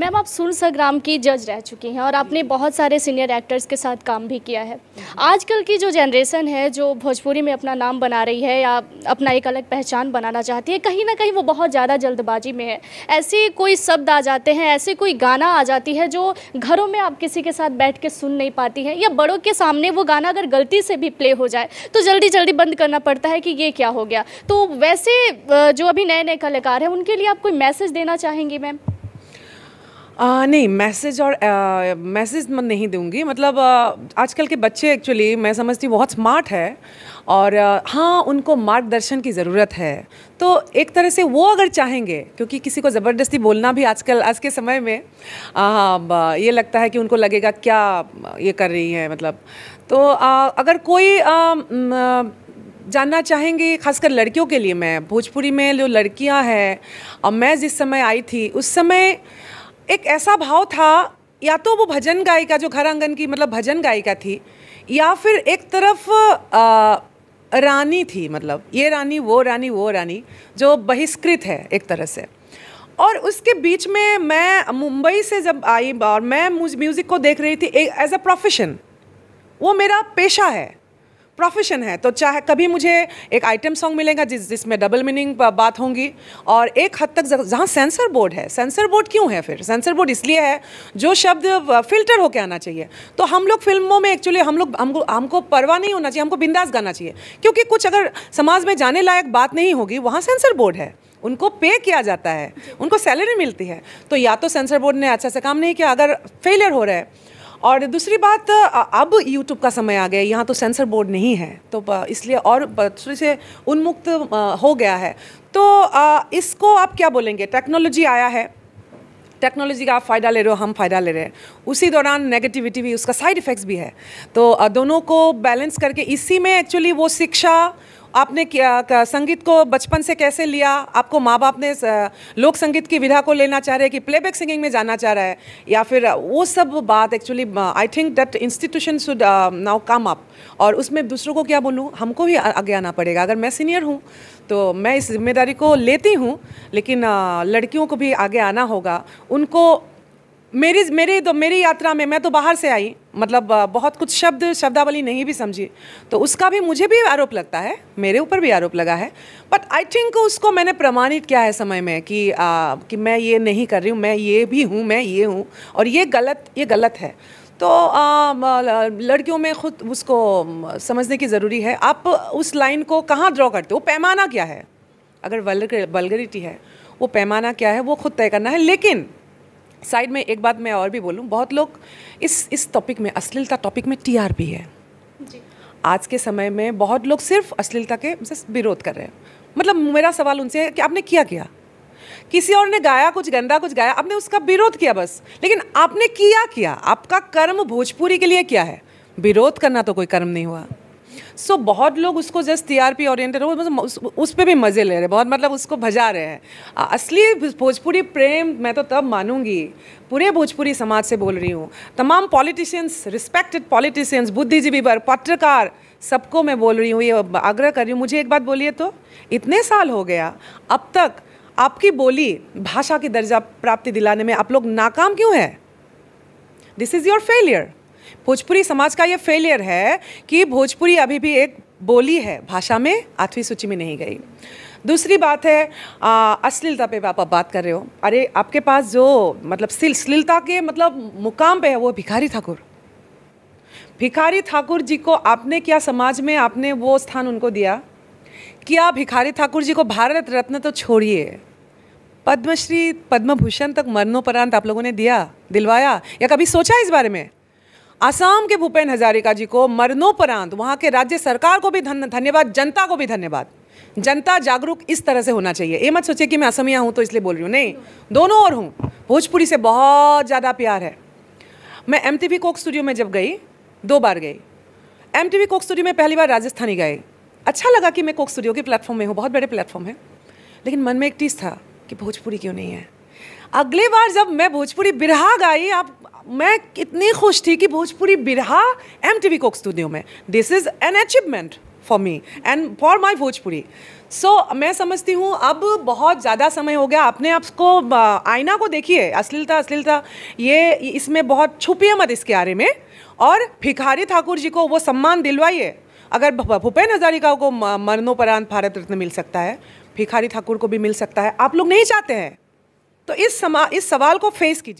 Ma'am आप सुरसर ग्राम की जज रह चुकी हैं और आपने बहुत सारे सीनियर एक्टर्स के साथ काम भी किया है आजकल की जो जनरेशन है जो भोजपुरी में अपना नाम बना रही है या अपना एक अलग पहचान बनाना चाहती है कहीं ना कहीं वो बहुत ज़्यादा जल्दबाजी में है ऐसे कोई शब्द आ जाते हैं ऐसे कोई गाना आ जाती है जो घरों में आप किसी के साथ बैठ के सुन नहीं पाती हैं या बड़ों के सामने वो गाना अगर गलती से भी प्ले हो जाए तो जल्दी जल्दी बंद करना पड़ता है कि ये क्या हो गया तो वैसे जो अभी नए नए कलाकार हैं उनके लिए आप कोई मैसेज देना चाहेंगी मैम आ, नहीं मैसेज और मैसेज नहीं दूंगी मतलब आजकल के बच्चे एक्चुअली मैं समझती हूँ बहुत स्मार्ट है और आ, हाँ उनको मार्गदर्शन की ज़रूरत है तो एक तरह से वो अगर चाहेंगे क्योंकि किसी को ज़बरदस्ती बोलना भी आजकल आज के समय में आ, हाँ, ये लगता है कि उनको लगेगा क्या ये कर रही है मतलब तो आ, अगर कोई आ, न, जानना चाहेंगे खासकर लड़कियों के लिए मैं भोजपुरी में जो लड़कियां हैं और मैं जिस समय आई थी उस समय एक ऐसा भाव था या तो वो भजन गायिका जो घर आंगन की मतलब भजन गायिका थी या फिर एक तरफ आ, रानी थी मतलब ये रानी वो रानी वो रानी जो बहिष्कृत है एक तरह से और उसके बीच में मैं मुंबई से जब आई और मैं म्यूज़िक को देख रही थी एज अ प्रोफेशन वो मेरा पेशा है प्रोफेशन है तो चाहे कभी मुझे एक आइटम सॉन्ग मिलेगा जिस जिसमें डबल मीनिंग बात होंगी और एक हद तक जहाँ सेंसर बोर्ड है सेंसर बोर्ड क्यों है फिर सेंसर बोर्ड इसलिए है जो शब्द फिल्टर होकर आना चाहिए तो हम लोग फिल्मों में एक्चुअली हम लोग हमको हमको परवाह नहीं होना चाहिए हमको बिंदास गाना चाहिए क्योंकि कुछ अगर समाज में जाने लायक बात नहीं होगी वहाँ सेंसर बोर्ड है उनको पे किया जाता है उनको सैलरी मिलती है तो या तो सेंसर बोर्ड ने अच्छा से काम नहीं किया अगर फेलियर हो रहा है और दूसरी बात अब यूट्यूब का समय आ गया यहाँ तो सेंसर बोर्ड नहीं है तो इसलिए और थोड़ी से उन्मुक्त हो गया है तो इसको आप क्या बोलेंगे टेक्नोलॉजी आया है टेक्नोलॉजी का आप फ़ायदा ले रहे हो हम फ़ायदा ले रहे हैं उसी दौरान नेगेटिविटी भी उसका साइड इफ़ेक्ट्स भी है तो दोनों को बैलेंस करके इसी में एक्चुअली वो शिक्षा आपने क्या संगीत को बचपन से कैसे लिया आपको माँ बाप ने लोक संगीत की विधा को लेना चाह रहे हैं कि प्लेबैक सिंगिंग में जाना चाह रहा है या फिर वो सब बात actually I think that institution should now come up और उसमें दूसरों को क्या बोलूँ हमको भी आगे आना पड़ेगा अगर मैं सीनियर हूँ तो मैं इस जिम्मेदारी को लेती हूँ लेकिन लड़कियों को भी आगे आना होगा उनको मेरी मेरी तो मेरी यात्रा में मैं तो बाहर से आई मतलब बहुत कुछ शब्द शब्दावली नहीं भी समझी तो उसका भी मुझे भी आरोप लगता है मेरे ऊपर भी आरोप लगा है बट आई थिंक उसको मैंने प्रमाणित किया है समय में कि आ, कि मैं ये नहीं कर रही हूँ मैं ये भी हूँ मैं ये हूँ और ये गलत ये गलत है तो आ, लड़कियों में खुद उसको समझने की ज़रूरी है आप उस लाइन को कहाँ ड्रॉ करते हो पैमाना क्या है अगर वल्गरिटी है वो पैमाना क्या है वो खुद तय करना है लेकिन साइड में एक बात मैं और भी बोलूँ बहुत लोग इस इस टॉपिक में अश्लीलता टॉपिक में टी आर पी है जी। आज के समय में बहुत लोग सिर्फ अश्लीलता के विरोध कर रहे हैं मतलब मेरा सवाल उनसे है कि आपने क्या किया किसी और ने गाया कुछ गंदा कुछ गाया आपने उसका विरोध किया बस लेकिन आपने किया किया आपका कर्म भोजपुरी के लिए क्या है विरोध करना तो कोई कर्म नहीं हुआ सो so, बहुत लोग उसको just T R P oriented हो मतलब उस, उस पर भी मज़े ले रहे हैं बहुत मतलब उसको भजा रहे हैं असली भोजपुरी प्रेम मैं तो तब मानूंगी पूरे भोजपुरी समाज से बोल रही हूँ तमाम पॉलिटिशियंस रिस्पेक्टेड पॉलिटिशियंस बुद्धिजीवी वर्ग पत्रकार सबको मैं बोल रही हूँ ये आग्रह कर रही हूँ मुझे एक बात बोलिए तो इतने साल हो गया अब तक आपकी बोली भाषा की दर्जा प्राप्ति दिलाने में आप लोग नाकाम क्यों हैं this is your failure Bhojpuri समाज का ये फेलियर है कि भोजपुरी अभी भी एक बोली है भाषा में आठवीं सूची में नहीं गई दूसरी बात है अश्लीलता पे आप बात कर रहे हो अरे आपके पास जो मतलब अश्लीलता के मतलब मुकाम पे है वो भिखारी ठाकुर भिखारी ठाकुर जी को आपने क्या समाज में आपने वो स्थान उनको दिया क्या भिखारी ठाकुर जी को भारत रत्न तो छोड़िए पद्मश्री पद्म भूषण तक मरणोपरांत आप लोगों ने दिया दिलवाया या कभी सोचा इस बारे में असम के भूपेन हजारिका जी को मरणोपरांत वहाँ के राज्य सरकार को भी धन धन्यवाद जनता को भी धन्यवाद जनता जागरूक इस तरह से होना चाहिए ये मत सोचिए कि मैं असमिया हूँ तो इसलिए बोल रही हूँ नहीं दोनों और हूँ भोजपुरी से बहुत ज़्यादा प्यार है मैं एम टी कोक स्टूडियो में जब गई दो बार गई एम टी कोक स्टूडियो में पहली बार राजस्थानी गए अच्छा लगा कि मैं कोक स्टूडियो के प्लेटफॉर्म में हूँ बहुत बड़े प्लेटफॉर्म है लेकिन मन में एक चीज़ था कि भोजपुरी क्यों नहीं है अगली बार जब मैं भोजपुरी बिरहा गाई आप मैं इतनी खुश थी कि Bhojpuri birha M T V Coke Studio में this is an achievement for me and for my Bhojpuri so मैं समझती हूँ अब बहुत ज़्यादा समय हो गया आपने आप को आईना को देखिए अश्लीलता अश्लीलता ये इसमें बहुत छुपिए मत इसके बारे में और भिखारी ठाकुर जी को वो सम्मान दिलवाइए अगर भूपेन हजारिका को मरणोपरांत भारत रत्न मिल सकता है भिखारी ठाकुर को भी मिल सकता है आप लोग नहीं चाहते हैं तो इस समा इस सवाल को फेस कीजिए